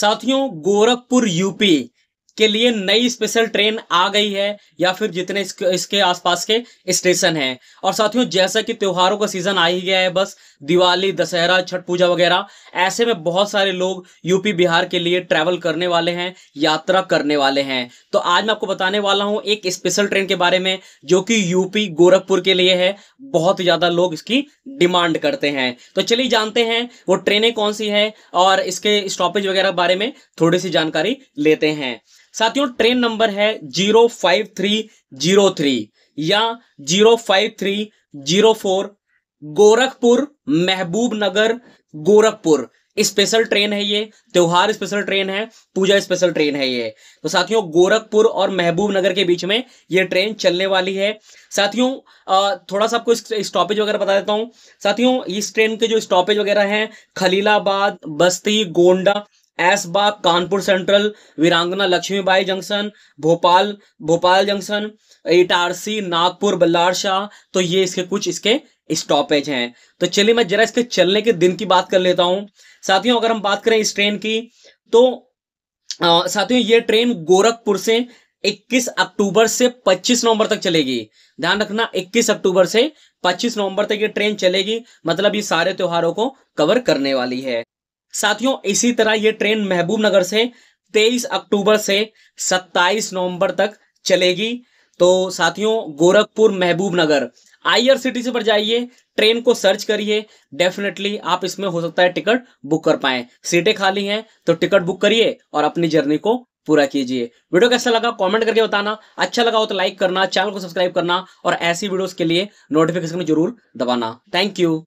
साथियों गोरखपुर यूपी के लिए नई स्पेशल ट्रेन आ गई है या फिर जितने इसके आसपास के स्टेशन हैं और साथियों जैसा कि त्योहारों का सीजन आ ही गया है बस दिवाली दशहरा छठ पूजा वगैरह ऐसे में बहुत सारे लोग यूपी बिहार के लिए ट्रैवल करने वाले हैं यात्रा करने वाले हैं तो आज मैं आपको बताने वाला हूं एक स्पेशल ट्रेन के बारे में जो कि यूपी गोरखपुर के लिए है बहुत ज्यादा लोग इसकी डिमांड करते हैं तो चलिए जानते हैं वो ट्रेनें कौन सी है और इसके स्टॉपेज वगैरह बारे में थोड़ी सी जानकारी लेते हैं साथियों ट्रेन नंबर है zero five three zero three या zero five three zero four Gorakhpur Mahbub Nagar Gorakhpur special train है ये त्योहार स्पेशल ट्रेन है पूजा स्पेशल ट्रेन है ये तो साथियों गोरखपुर और महबूब नगर के बीच में ये ट्रेन चलने वाली है साथियों थोड़ा सा आपको स्टॉपेज वगैरह बता देता हूँ साथियों इस ट्रेन के जो स्टॉपेज वगैरह हैं खलीलाबाद बस्ती Gonda Aishbagh Kanpur central Veerangana Lakshmibai junction Bhopal Bhopal junction Itarsi Nagpur Ballarshah तो ये इसके कुछ इसके स्टॉपेज हैं तो चलिए मैं जरा इसके चलने के दिन की बात कर लेता हूँ साथियों अगर हम बात करें इस ट्रेन की तो साथियों ये ट्रेन गोरखपुर से 21 अक्टूबर से 25 नवंबर तक चलेगी ध्यान रखना 21 अक्टूबर से 25 नवंबर तक ये ट्रेन चलेगी मतलब ये सारे त्योहारों को कवर करने वाली है साथियों इसी तरह ये ट्रेन महबूब नगर से 23 अक्टूबर से 27 नवंबर तक चलेगी तो साथियों गोरखपुर महबूब नगर आईआरसीटीसी पर जाइए ट्रेन को सर्च करिए डेफिनेटली आप इसमें हो सकता है टिकट बुक कर पाए सीटें खाली हैं तो टिकट बुक करिए और अपनी जर्नी को पूरा कीजिए वीडियो कैसा लगा कमेंट करके बताना अच्छा लगा हो तो लाइक करना चैनल को सब्सक्राइब करना और ऐसी वीडियोस के लिए नोटिफिकेशन जरूर दबाना थैंक यू